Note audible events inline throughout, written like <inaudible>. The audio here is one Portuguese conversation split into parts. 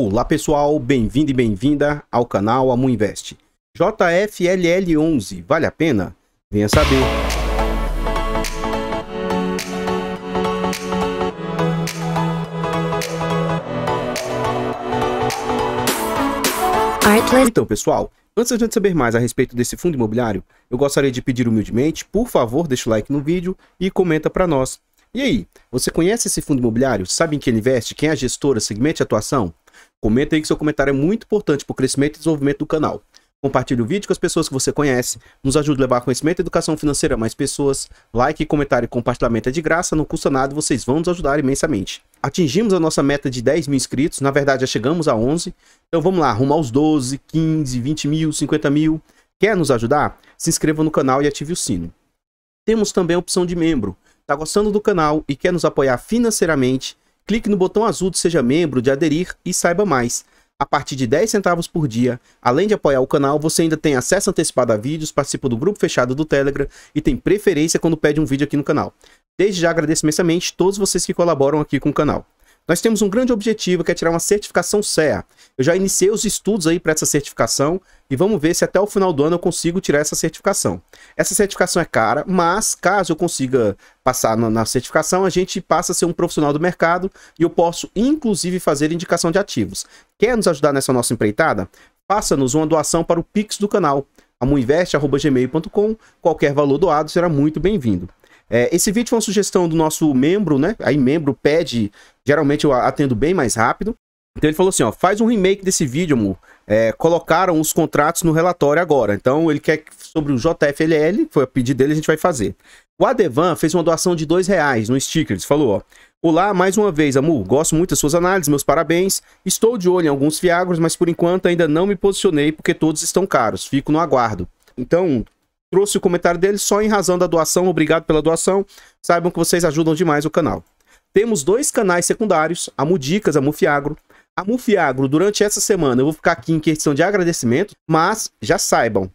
Olá pessoal, bem-vindo e bem-vinda ao canal Amu Invest. JFLL11, vale a pena? Venha saber. Então pessoal, antes de saber mais a respeito desse fundo imobiliário, eu gostaria de pedir humildemente, por favor, deixa o like no vídeo e comenta para nós. E aí, você conhece esse fundo imobiliário? Sabe em que ele investe? Quem é a gestora? Segmente a atuação? Comenta aí que seu comentário é muito importante para o crescimento e desenvolvimento do canal. Compartilhe o vídeo com as pessoas que você conhece, nos ajude a levar conhecimento e educação financeira a mais pessoas. Like, comentário e compartilhamento é de graça, não custa nada e vocês vão nos ajudar imensamente. Atingimos a nossa meta de 10 mil inscritos, na verdade já chegamos a 11. Então vamos lá, arrumar aos 12, 15, 20 mil, 50 mil. Quer nos ajudar? Se inscreva no canal e ative o sino. Temos também a opção de membro. Está gostando do canal e quer nos apoiar financeiramente? clique no botão azul de Seja Membro, de Aderir e saiba mais. A partir de 10 centavos por dia, além de apoiar o canal, você ainda tem acesso antecipado a vídeos, participa do grupo fechado do Telegram e tem preferência quando pede um vídeo aqui no canal. Desde já agradeço imensamente todos vocês que colaboram aqui com o canal. Nós temos um grande objetivo que é tirar uma certificação CEA. Eu já iniciei os estudos aí para essa certificação e vamos ver se até o final do ano eu consigo tirar essa certificação. Essa certificação é cara, mas caso eu consiga passar na, na certificação, a gente passa a ser um profissional do mercado e eu posso inclusive fazer indicação de ativos. Quer nos ajudar nessa nossa empreitada? Faça-nos uma doação para o Pix do canal amuinvest.gmail.com. Qualquer valor doado será muito bem-vindo. É, esse vídeo foi uma sugestão do nosso membro, né? Aí membro pede, geralmente eu atendo bem mais rápido. Então ele falou assim, ó, faz um remake desse vídeo, amor. É, colocaram os contratos no relatório agora. Então ele quer sobre o JFLL, foi a pedido dele, a gente vai fazer. O Adevan fez uma doação de dois reais no stickers, falou, ó. Olá, mais uma vez, Amor. Gosto muito das suas análises, meus parabéns. Estou de olho em alguns fiagros, mas por enquanto ainda não me posicionei porque todos estão caros. Fico no aguardo. Então, trouxe o comentário dele só em razão da doação. Obrigado pela doação. Saibam que vocês ajudam demais o canal. Temos dois canais secundários, a Mudicas, a Mufiagro. A Mufiagro, durante essa semana, eu vou ficar aqui em questão de agradecimento, mas já saibam,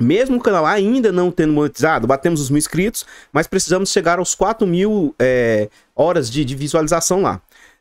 mesmo o canal ainda não tendo monetizado, batemos os mil inscritos, mas precisamos chegar aos 4 mil é, horas de, de, visualização lá.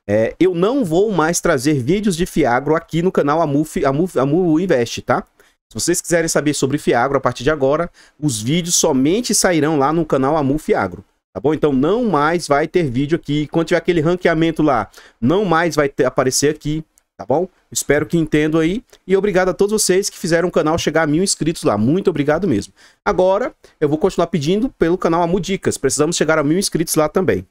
É, eu não vou mais trazer vídeos de Fiagro aqui no canal Amu, Amu, Amu Invest, tá? Se vocês quiserem saber sobre Fiagro a partir de agora, os vídeos somente sairão lá no canal Amu Fiagro. Tá bom? Então não mais vai ter vídeo aqui. Quando tiver aquele ranqueamento lá, não mais vai ter, aparecer aqui. Tá bom? Espero que entendam aí. E obrigado a todos vocês que fizeram o canal chegar a mil inscritos lá. Muito obrigado mesmo. Agora, eu vou continuar pedindo pelo canal Amu Dicas. Precisamos chegar a mil inscritos lá também.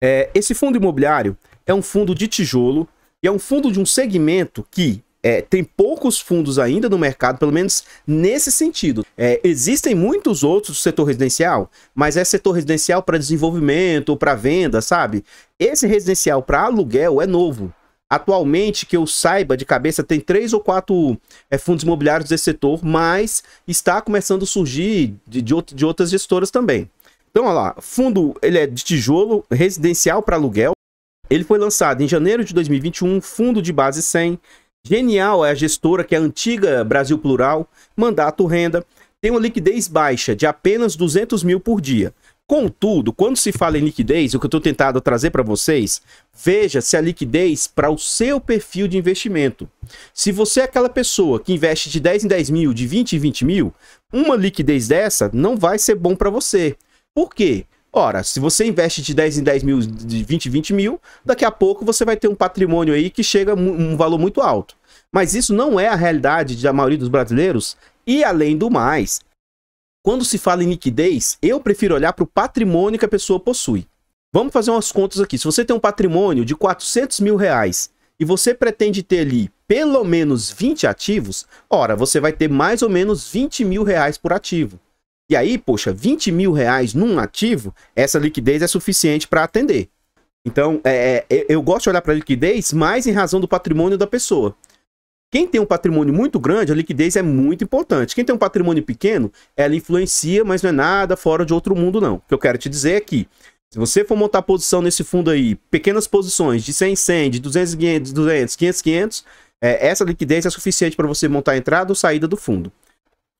É, esse fundo imobiliário é um fundo de tijolo e é um fundo de um segmento que é, tem poucos fundos ainda no mercado, pelo menos nesse sentido. É, existem muitos outros do setor residencial, mas é setor residencial para desenvolvimento ou para venda, sabe? Esse residencial para aluguel é novo. Atualmente, que eu saiba de cabeça, tem três ou quatro é, fundos imobiliários desse setor, mas está começando a surgir de, de, de outras gestoras também. Então, olha lá, fundo ele é de tijolo residencial para aluguel. Ele foi lançado em janeiro de 2021, fundo de base 100, Genial é a gestora que é a antiga Brasil Plural, mandato renda, tem uma liquidez baixa de apenas 200 mil por dia. Contudo, quando se fala em liquidez, o que eu estou tentando trazer para vocês, veja se a liquidez para o seu perfil de investimento. Se você é aquela pessoa que investe de 10 em 10 mil, de 20 em 20 mil, uma liquidez dessa não vai ser bom para você. Por quê? Ora, se você investe de 10 em 10 mil, de 20 em 20 mil, daqui a pouco você vai ter um patrimônio aí que chega um valor muito alto. Mas isso não é a realidade da maioria dos brasileiros. E além do mais, quando se fala em liquidez, eu prefiro olhar para o patrimônio que a pessoa possui. Vamos fazer umas contas aqui. Se você tem um patrimônio de 400 mil reais e você pretende ter ali pelo menos 20 ativos, ora, você vai ter mais ou menos 20 mil reais por ativo. E aí, poxa, 20 mil reais num ativo, essa liquidez é suficiente para atender. Então, é, é, eu gosto de olhar para a liquidez mais em razão do patrimônio da pessoa. Quem tem um patrimônio muito grande, a liquidez é muito importante. Quem tem um patrimônio pequeno, ela influencia, mas não é nada fora de outro mundo, não. O que eu quero te dizer é que, se você for montar posição nesse fundo aí, pequenas posições de 100, 100, de 200, 500, 200, 500, 500, é, essa liquidez é suficiente para você montar a entrada ou saída do fundo.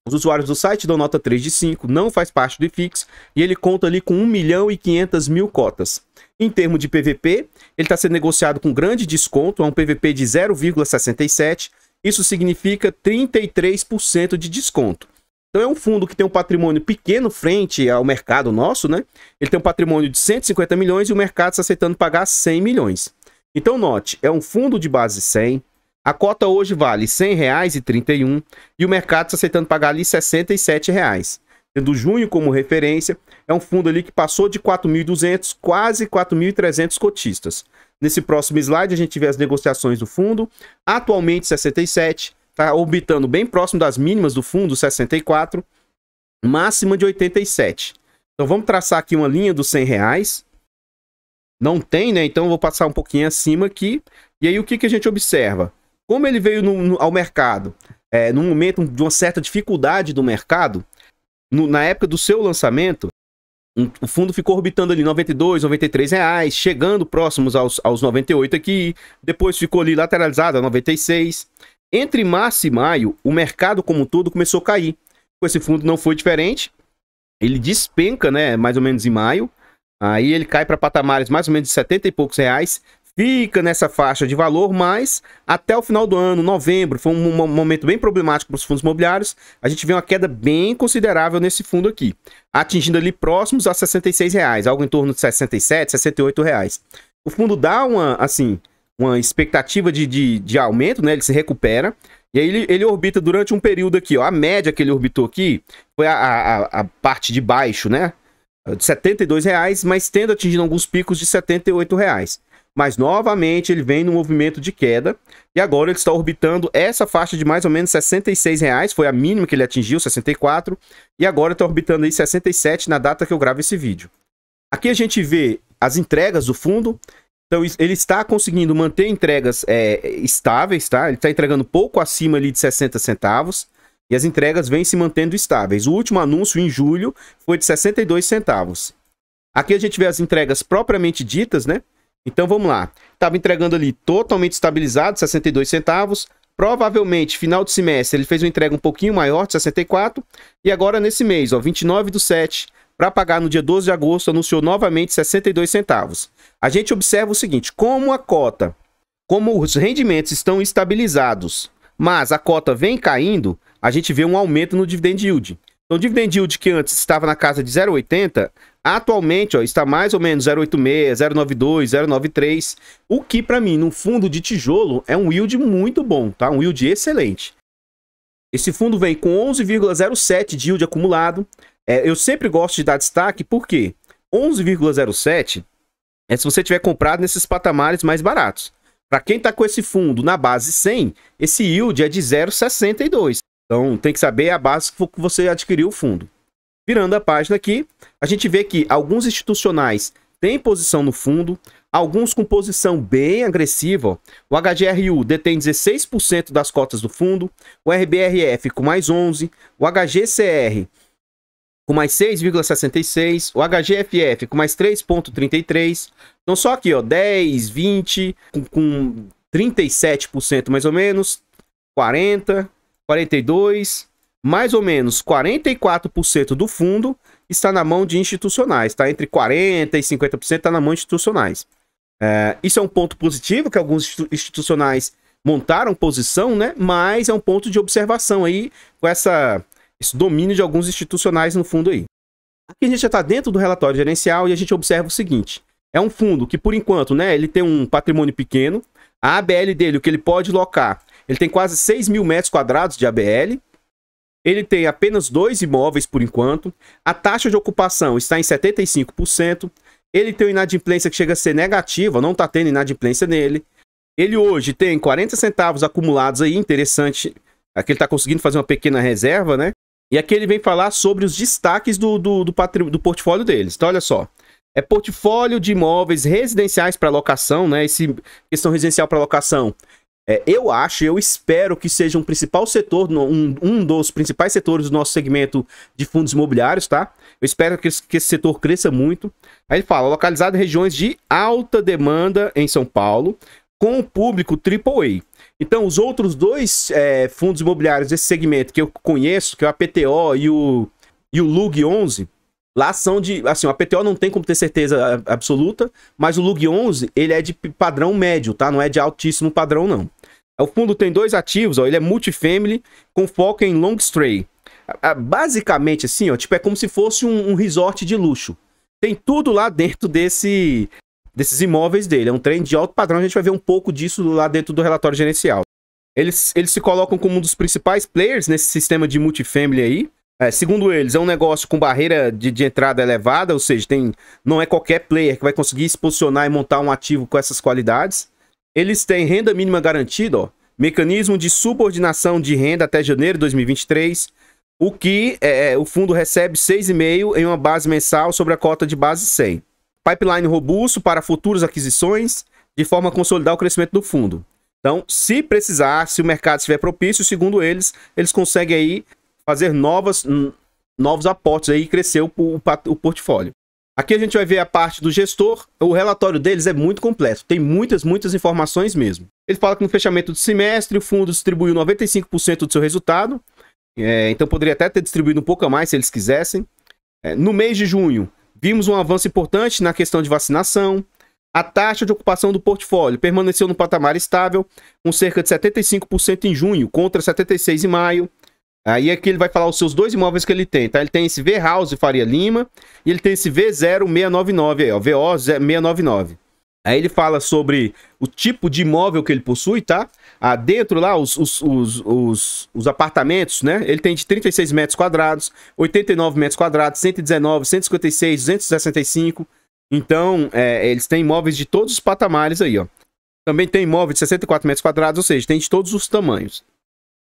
Os usuários do site dão nota 3 de 5, não faz parte do IFIX e ele conta ali com 1 milhão e 500 mil cotas. Em termos de PVP, ele está sendo negociado com grande desconto, é um PVP de 0,67, isso significa 33% de desconto. Então é um fundo que tem um patrimônio pequeno frente ao mercado nosso, né? Ele tem um patrimônio de 150 milhões e o mercado está aceitando pagar 100 milhões. Então note, é um fundo de base 100, a cota hoje vale R$ 100,31 e o mercado está aceitando pagar ali R$ 67,00. Tendo junho como referência, é um fundo ali que passou de 4.200, quase 4.300 cotistas. Nesse próximo slide a gente vê as negociações do fundo, atualmente 67, está orbitando bem próximo das mínimas do fundo, 64, máxima de 87. Então vamos traçar aqui uma linha dos 100 Não tem, né? Então eu vou passar um pouquinho acima aqui. E aí o que, que a gente observa? Como ele veio no, no, ao mercado é, num momento de uma certa dificuldade do mercado, no, na época do seu lançamento, um, o fundo ficou orbitando ali 92, 93 reais, chegando próximos aos, aos 98 aqui, depois ficou ali lateralizado a 96. Entre março e maio, o mercado como um todo começou a cair. Com esse fundo não foi diferente. Ele despenca, né, mais ou menos em maio. Aí ele cai para patamares mais ou menos de 70 e poucos reais, fica nessa faixa de valor, mas até o final do ano, novembro, foi um momento bem problemático para os fundos imobiliários, a gente vê uma queda bem considerável nesse fundo aqui, atingindo ali próximos a R$ 66, reais, algo em torno de R$ 67, R$ 68. Reais. O fundo dá uma, assim, uma expectativa de, de, de aumento, né? Ele se recupera, e aí ele, ele, orbita durante um período aqui, ó. A média que ele orbitou aqui foi a, a, a parte de baixo, né? De R$ 72, reais, mas tendo atingido alguns picos de R$ 78. Reais mas novamente ele vem no movimento de queda e agora ele está orbitando essa faixa de mais ou menos 66 reais, foi a mínima que ele atingiu, 64, e agora está orbitando aí 67 na data que eu gravo esse vídeo. Aqui a gente vê as entregas do fundo, então ele está conseguindo manter entregas é, estáveis, tá? Ele está entregando pouco acima ali de 60 centavos e as entregas vêm se mantendo estáveis. O último anúncio em julho foi de 62 centavos. Aqui a gente vê as entregas propriamente ditas, né? Então vamos lá. Estava entregando ali totalmente estabilizado, 62 centavos. Provavelmente, final de semestre, ele fez uma entrega um pouquinho maior, de 64. E agora nesse mês, ó, 29 do 7, para pagar no dia 12 de agosto, anunciou novamente 62 centavos. A gente observa o seguinte, como a cota, como os rendimentos estão estabilizados, mas a cota vem caindo, a gente vê um aumento no dividend yield. Então, o dividend yield que antes estava na casa de 0,80, Atualmente, ó, está mais ou menos 0,86, 0,92, 0,93, o que para mim, num fundo de tijolo, é um yield muito bom, tá? Um yield excelente. Esse fundo vem com 11,07 de yield acumulado. É, eu sempre gosto de dar destaque, porque 11,07 é se você tiver comprado nesses patamares mais baratos. Para quem está com esse fundo na base 100, esse yield é de 0,62. Então tem que saber a base que você adquiriu o fundo. Virando a página aqui, a gente vê que alguns institucionais têm posição no fundo, alguns com posição bem agressiva. O HGRU detém 16% das cotas do fundo, o RBRF com mais 11%, o HGCR com mais 6,66, o HGFF com mais 3,33. Então só aqui, ó, 10, 20, com, com 37% mais ou menos, 40, 42, mais ou menos 44% do fundo está na mão de institucionais, está entre 40% e 50% está na mão de institucionais. É, isso é um ponto positivo, que alguns institucionais montaram posição, né? Mas é um ponto de observação aí com essa, esse domínio de alguns institucionais no fundo aí. Aqui a gente já está dentro do relatório gerencial e a gente observa o seguinte: é um fundo que, por enquanto, né, ele tem um patrimônio pequeno. A ABL dele, o que ele pode locar, ele tem quase 6 mil metros quadrados de ABL. Ele tem apenas dois imóveis por enquanto. A taxa de ocupação está em 75%. Ele tem uma inadimplência que chega a ser negativa, não está tendo inadimplência nele. Ele hoje tem 40 centavos acumulados aí, interessante. Aqui ele está conseguindo fazer uma pequena reserva, né? E aqui ele vem falar sobre os destaques do, do, do, do portfólio deles. Então, olha só. É portfólio de imóveis residenciais para locação, né? Esse questão residencial para locação é, eu acho, eu espero que seja um principal setor, um, um, dos principais setores do nosso segmento de fundos imobiliários, tá? Eu espero que, que esse setor cresça muito. Aí ele fala, localizado em regiões de alta demanda em São Paulo, com o público AAA. Então, os outros dois é, fundos imobiliários desse segmento que eu conheço, que é o APTO e o, e o LUG 11, Lá são de, assim, a PTO não tem como ter certeza absoluta, mas o LUG 11, ele é de padrão médio, tá? Não é de altíssimo padrão, não. O fundo tem dois ativos, ó, ele é multifamily com foco em long stray. Basicamente, assim, ó, tipo, é como se fosse um, um resort de luxo. Tem tudo lá dentro desse, desses imóveis dele. É um trem de alto padrão, a gente vai ver um pouco disso lá dentro do relatório gerencial. Eles, eles se colocam como um dos principais players nesse sistema de multifamily aí, é, segundo eles, é um negócio com barreira de, de, entrada elevada, ou seja, tem, não é qualquer player que vai conseguir se posicionar e montar um ativo com essas qualidades. Eles têm renda mínima garantida, ó, mecanismo de subordinação de renda até janeiro de 2023, o que é, é, o fundo recebe 6,5% em uma base mensal sobre a cota de base 100. Pipeline robusto para futuras aquisições, de forma a consolidar o crescimento do fundo. Então, se precisar, se o mercado estiver propício, segundo eles, eles conseguem aí fazer novas, novos aportes aí e crescer o, o, o portfólio. Aqui a gente vai ver a parte do gestor. O relatório deles é muito completo, tem muitas, muitas informações mesmo. Ele fala que no fechamento do semestre o fundo distribuiu 95% do seu resultado, é, então poderia até ter distribuído um pouco a mais se eles quisessem. É, no mês de junho, vimos um avanço importante na questão de vacinação. A taxa de ocupação do portfólio permaneceu no patamar estável, com cerca de 75% em junho contra 76% em maio. Aí aqui é ele vai falar os seus dois imóveis que ele tem, tá? Ele tem esse V-House Faria Lima e ele tem esse V0699 aí, ó, VO699. Aí ele fala sobre o tipo de imóvel que ele possui, tá? Ah, dentro lá, os, os, os, os, os apartamentos, né? Ele tem de 36 metros quadrados, 89 metros quadrados, 119, 156, 265. Então, é, eles têm imóveis de todos os patamares aí, ó. Também tem imóvel de 64 metros quadrados, ou seja, tem de todos os tamanhos.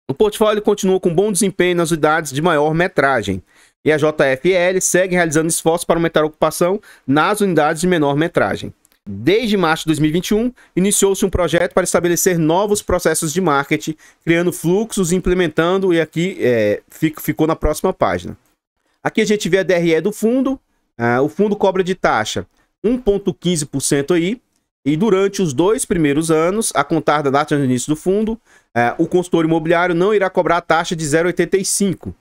O portfólio continua com bom desempenho nas unidades de maior metragem. E a JFL segue realizando esforços para aumentar a ocupação nas unidades de menor metragem. Desde março de 2021, iniciou-se um projeto para estabelecer novos processos de marketing, criando fluxos, implementando, e aqui é, ficou na próxima página. Aqui a gente vê a DRE do fundo, ah, o fundo cobra de taxa 1,15% aí, e durante os dois primeiros anos, a contar da data de início do fundo, é, o consultor imobiliário não irá cobrar a taxa de 0,85.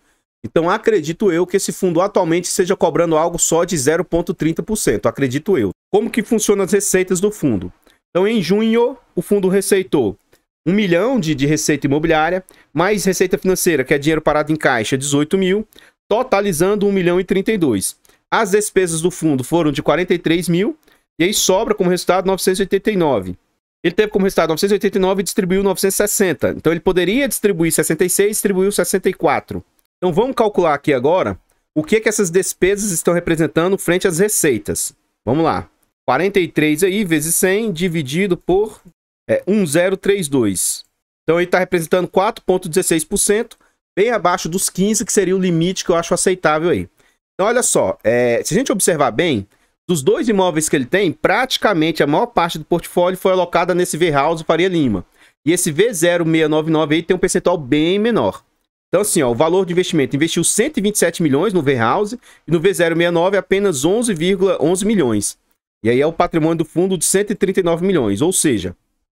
Então, acredito eu que esse fundo atualmente seja cobrando algo só de 0,30%. Acredito eu. Como que funcionam as receitas do fundo? Então, em junho, o fundo receitou 1 milhão de, de receita imobiliária, mais receita financeira, que é dinheiro parado em caixa, 18 mil, totalizando 1 milhão e 32. As despesas do fundo foram de 43 mil, e aí sobra como resultado 989. Ele teve como resultado 989 e distribuiu 960. Então ele poderia distribuir 66 e distribuiu 64. Então vamos calcular aqui agora o que, que essas despesas estão representando frente às receitas. Vamos lá. 43 aí vezes 100 dividido por é, 1032. Então ele está representando 4,16%, bem abaixo dos 15%, que seria o limite que eu acho aceitável aí. Então olha só, é, se a gente observar bem, dos dois imóveis que ele tem, praticamente a maior parte do portfólio foi alocada nesse V-House Faria Lima. E esse V0699 aí tem um percentual bem menor. Então, assim, ó, o valor de investimento investiu 127 milhões no V-House e no V069 apenas 11,11 ,11 milhões. E aí é o patrimônio do fundo de 139 milhões, ou seja,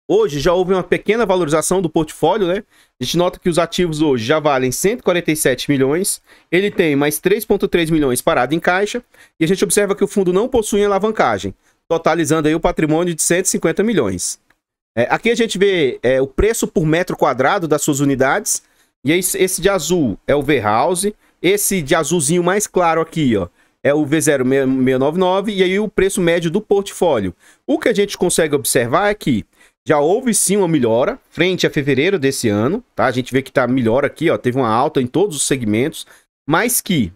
Hoje já houve uma pequena valorização do portfólio, né? A gente nota que os ativos hoje já valem 147 milhões, ele tem mais 3,3 milhões parado em caixa, e a gente observa que o fundo não possui alavancagem, totalizando aí o patrimônio de 150 milhões. É, aqui a gente vê é, o preço por metro quadrado das suas unidades, e é esse, de azul é o V House, esse de azulzinho mais claro aqui, ó, é o V0699 e aí o preço médio do portfólio. O que a gente consegue observar é que já houve sim uma melhora frente a fevereiro desse ano, tá? A gente vê que tá melhor aqui, ó, teve uma alta em todos os segmentos, mas que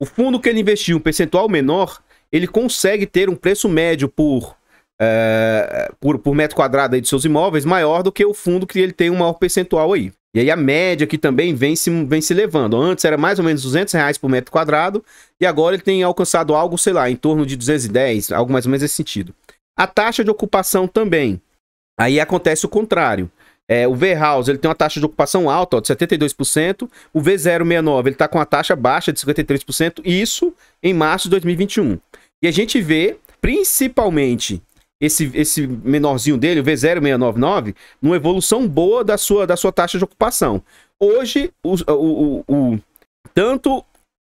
o fundo que ele investiu um percentual menor, ele consegue ter um preço médio por é, por, por, metro quadrado aí de seus imóveis maior do que o fundo que ele tem um maior percentual aí. E aí a média que também vem se, vem se levando. Antes era mais ou menos 200 reais por metro quadrado e agora ele tem alcançado algo, sei lá, em torno de 210, algo mais ou menos nesse sentido. A taxa de ocupação também. Aí acontece o contrário. É, o V-House ele tem uma taxa de ocupação alta ó, de 72%, o V069 ele está com uma taxa baixa de 53%, isso em março de 2021. E a gente vê, principalmente esse, esse menorzinho dele, o V0699, numa evolução boa da sua, da sua taxa de ocupação. Hoje, o, o, o, o tanto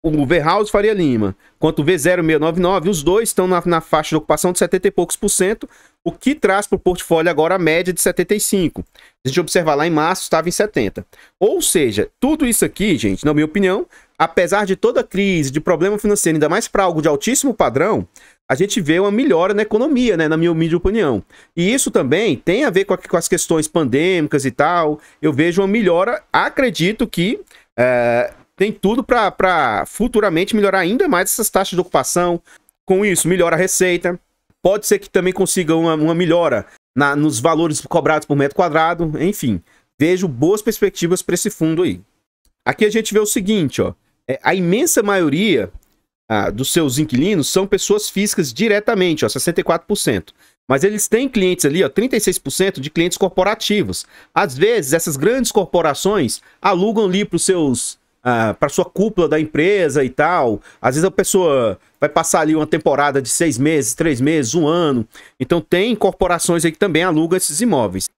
o Verhaus Faria Lima quanto o V0699, os dois estão na, na faixa de ocupação de 70 e poucos por cento, o que traz para o portfólio agora a média de 75. Se a gente observar lá em março, estava em 70. Ou seja, tudo isso aqui, gente, na minha opinião, apesar de toda crise, de problema financeiro, ainda mais para algo de altíssimo padrão, a gente vê uma melhora na economia, né? Na minha humilde opinião. E isso também tem a ver com, a, com as questões pandêmicas e tal. Eu vejo uma melhora, acredito que. É, tem tudo para futuramente melhorar ainda mais essas taxas de ocupação. Com isso, melhora a receita. Pode ser que também consiga uma, uma melhora na, nos valores cobrados por metro quadrado. Enfim, vejo boas perspectivas para esse fundo aí. Aqui a gente vê o seguinte, ó. É, a imensa maioria ah, dos seus inquilinos são pessoas físicas diretamente, ó, 64%. Mas eles têm clientes ali, ó, 36% de clientes corporativos. Às vezes, essas grandes corporações alugam ali para os seus. Ah, para sua cúpula da empresa e tal. Às vezes a pessoa vai passar ali uma temporada de seis meses, três meses, um ano. Então tem corporações aí que também alugam esses imóveis.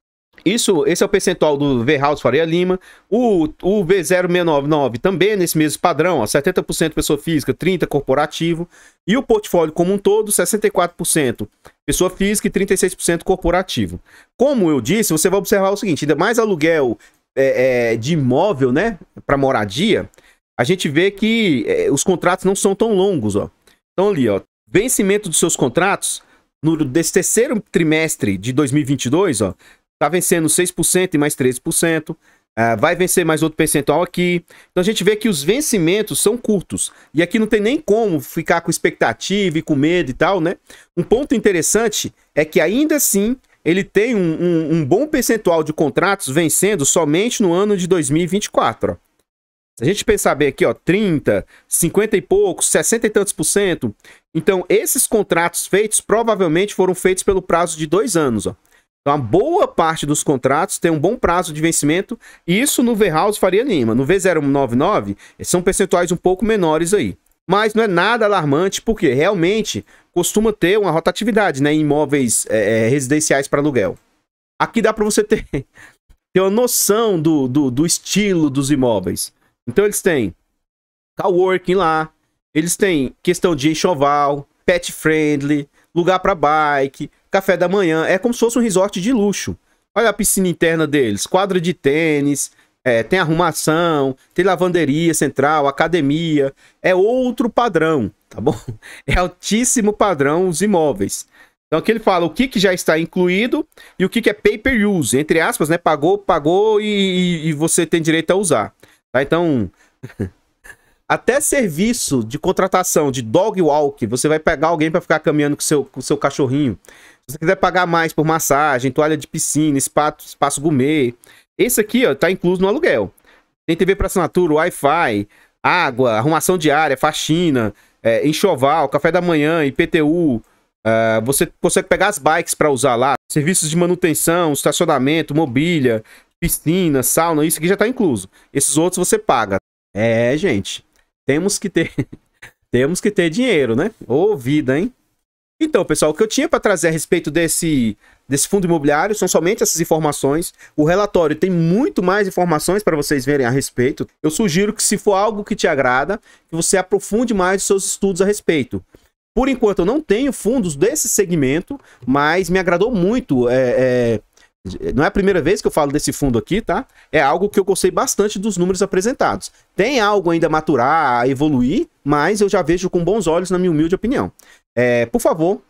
Isso, esse é o percentual do V-House Faria Lima. O, o v 0699 também é nesse mesmo padrão, ó, 70% pessoa física, 30% corporativo. E o portfólio como um todo, 64% pessoa física e 36% corporativo. Como eu disse, você vai observar o seguinte, ainda mais aluguel é, é, de imóvel, né, para moradia, a gente vê que é, os contratos não são tão longos, ó. Então ali, ó, vencimento dos seus contratos no desse terceiro trimestre de 2022, ó, Tá vencendo 6% e mais 13%. Uh, ah, vai vencer mais outro percentual aqui. Então a gente vê que os vencimentos são curtos. E aqui não tem nem como ficar com expectativa e com medo e tal, né? Um ponto interessante é que ainda assim ele tem um, um, um bom percentual de contratos vencendo somente no ano de 2024. Ó. Se a gente pensar bem aqui, ó, 30, 50 e poucos, 60 e tantos por cento. Então, esses contratos feitos provavelmente foram feitos pelo prazo de dois anos. Ó. Então, a boa parte dos contratos tem um bom prazo de vencimento, e isso no V V-House Faria Lima. No V099, são percentuais um pouco menores aí. Mas não é nada alarmante, porque realmente costuma ter uma rotatividade né, em imóveis é, é residenciais para aluguel. Aqui dá para você ter, <laughs> ter uma noção do, do, do estilo dos imóveis. Então, eles têm coworking lá, eles têm questão de enxoval, pet friendly, lugar para bike, café da manhã. É como se fosse um resort de luxo. Olha a piscina interna deles, quadra de tênis, é, tem arrumação, tem lavanderia central, academia. É outro padrão, tá bom? <laughs> É altíssimo padrão os imóveis. Então aqui ele fala o que, que já está incluído e o que, que é pay-per use, entre aspas, né? Pagou, pagou e, e você tem direito a usar. Tá? Então, <laughs> até serviço de contratação de dog walk, você vai pegar alguém para ficar caminhando com seu, com seu cachorrinho. Se você quiser pagar mais por massagem, toalha de piscina, espaço, espaço gourmet. Esse aqui, ó, tá incluso no aluguel. Tem TV para assinatura, Wi-Fi, água, arrumação diária, faxina, é, enxoval, café da manhã, IPTU. Uh, é, você consegue pegar as bikes para usar lá, serviços de manutenção, estacionamento, mobília, piscina, sauna, isso aqui já tá incluso. Esses outros você paga. É, gente, temos que ter <laughs> temos que ter dinheiro, né? Ou vida, hein? Então, pessoal, o que eu tinha para trazer a respeito desse, desse fundo imobiliário são somente essas informações. O relatório tem muito mais informações para vocês verem a respeito. Eu sugiro que, se for algo que te agrada, que você aprofunde mais os seus estudos a respeito. Por enquanto, eu não tenho fundos desse segmento, mas me agradou muito é, é, não é a primeira vez que eu falo desse fundo aqui, tá? É algo que eu gostei bastante dos números apresentados. Tem algo ainda a maturar, a evoluir, mas eu já vejo com bons olhos, na minha humilde opinião. É, por favor,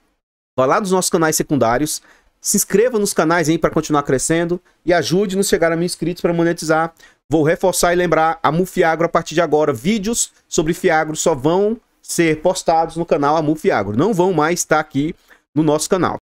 vá lá nos nossos canais secundários, se inscreva nos canais aí para continuar crescendo e ajude-nos a chegar a mil inscritos para monetizar. Vou reforçar e lembrar, a Mufiagro, a partir de agora, vídeos sobre Fiagro só vão ser postados no canal a MuFiAgro, Não vão mais estar tá aqui no nosso canal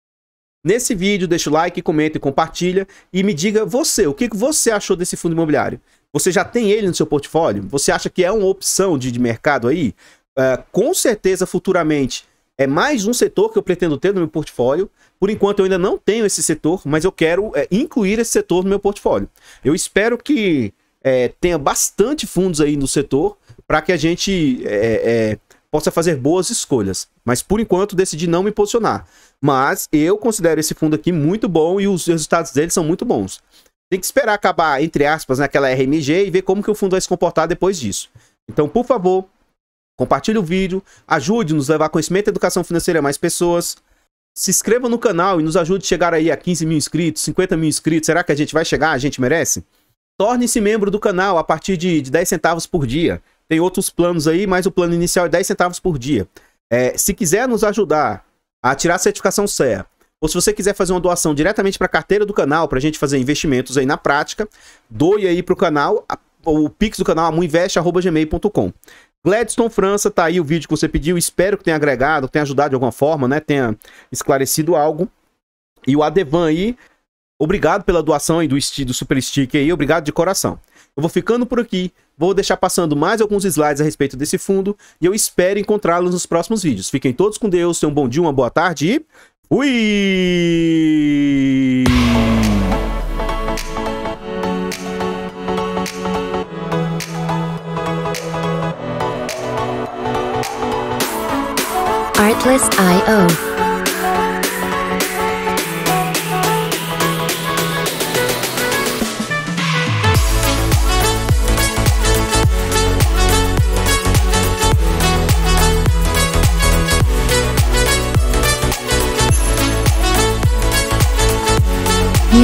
nesse vídeo, deixa o like, comenta e compartilha e me diga você, o que você achou desse fundo imobiliário? Você já tem ele no seu portfólio? Você acha que é uma opção de, de mercado aí? É, com certeza, futuramente, é mais um setor que eu pretendo ter no meu portfólio. Por enquanto, eu ainda não tenho esse setor, mas eu quero é, incluir esse setor no meu portfólio. Eu espero que é, tenha bastante fundos aí no setor para que a gente é, é, possa fazer boas escolhas. Mas por enquanto, decidi não me posicionar. Mas eu considero esse fundo aqui muito bom e os resultados dele são muito bons. Tem que esperar acabar, entre aspas, naquela RMG e ver como que o fundo vai se comportar depois disso. Então, por favor, compartilhe o vídeo, ajude-nos a levar conhecimento e educação financeira a mais pessoas. Se inscreva no canal e nos ajude a chegar aí a 15 mil inscritos, 50 mil inscritos. Será que a gente vai chegar? A gente merece? Torne-se membro do canal a partir de, de 10 centavos por dia. Tem outros planos aí, mas o plano inicial é 10 centavos por dia. É, se quiser nos ajudar a tirar a certificação CEA. Ou se você quiser fazer uma doação diretamente para a carteira do canal, para a gente fazer investimentos aí na prática, doe aí para o canal, o pix do canal amuinvest.gmail.com. Gladstone França, tá aí o vídeo que você pediu, espero que tenha agregado, tenha ajudado de alguma forma, né, tenha esclarecido algo. E o Adevan aí, obrigado pela doação aí do, do Super Stick aí, obrigado de coração. Eu vou ficando por aqui. Vou deixar passando mais alguns slides a respeito desse fundo e eu espero encontrá-los nos próximos vídeos. Fiquem todos com Deus, tenham um bom dia, uma boa tarde e fui!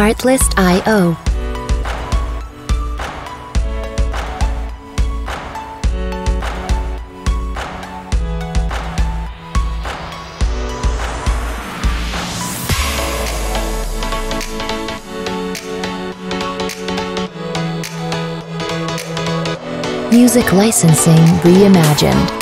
Artlist.io. Music Licensing Reimagined.